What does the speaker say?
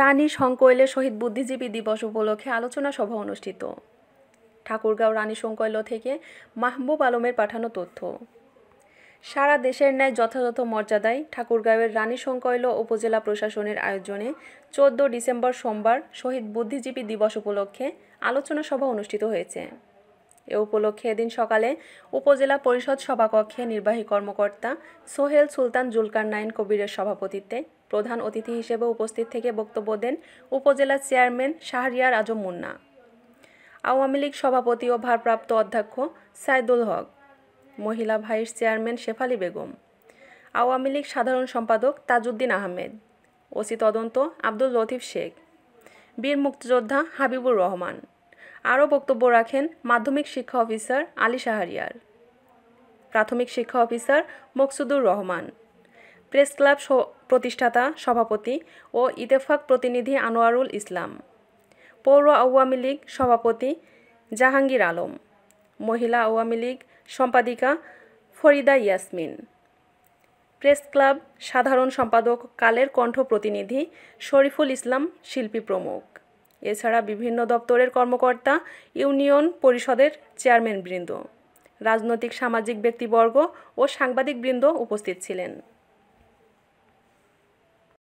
রানী সংকৈলে শহীদ বুদ্ধিজীবী দিবস উপলক্ষে আলোচনা সভা অনুষ্ঠিত ঠাকুরগাঁও রানী সংকৈল থেকে মাহবুব আলমের পাঠানো তথ্য সারা দেশের ন্যায় যথাযথ মর্যাদায় ঠাকুরগাঁওয়ের রানী সংকৈল উপজেলা প্রশাসনের আয়োজনে চোদ্দ ডিসেম্বর সোমবার শহীদ বুদ্ধিজীবী দিবস উপলক্ষে আলোচনা সভা অনুষ্ঠিত হয়েছে এ উপলক্ষে এদিন সকালে উপজেলা পরিষদ সভাকক্ষে নির্বাহী কর্মকর্তা সোহেল সুলতান জুলকার নাইন কবিরের সভাপতিত্বে প্রধান অতিথি হিসেবে উপস্থিত থেকে বক্তব্য দেন উপজেলা চেয়ারম্যান শাহরিয়ার আজম মুন্না আওয়ামী লীগ সভাপতি ও ভারপ্রাপ্ত অধ্যক্ষ সাইদুল হক মহিলা ভাইস চেয়ারম্যান শেফালি বেগম আওয়ামী লীগ সাধারণ সম্পাদক তাজউদ্দিন আহমেদ ওসি তদন্ত আব্দুল লতিফ শেখ বীর মুক্তিযোদ্ধা হাবিবুর রহমান আরও বক্তব্য রাখেন মাধ্যমিক শিক্ষা অফিসার আলী শাহরিয়ার প্রাথমিক শিক্ষা officer Maksudur Rahman press club প্রতিষ্ঠাতা সভাপতি ও ইতেফাক প্রতিনিধি আনোয়ারুল ইসলাম পৌর আওয়ামী লীগ সভাপতি জাহাঙ্গীর আলম মহিলা আওয়ামী লীগ সম্পাদিকা ফরিদা ইয়াসমিন প্রেস ক্লাব সাধারণ সম্পাদক কালের কণ্ঠ প্রতিনিধি শরীফুল ইসলাম শিল্পী প্রমুখ এছাড়া বিভিন্ন দপ্তরের কর্মকর্তা ইউনিয়ন পরিষদের চেয়ারম্যানবৃন্দ রাজনৈতিক সামাজিক ব্যক্তিবর্গ ও সাংবাদিকবৃন্দ উপস্থিত ছিলেন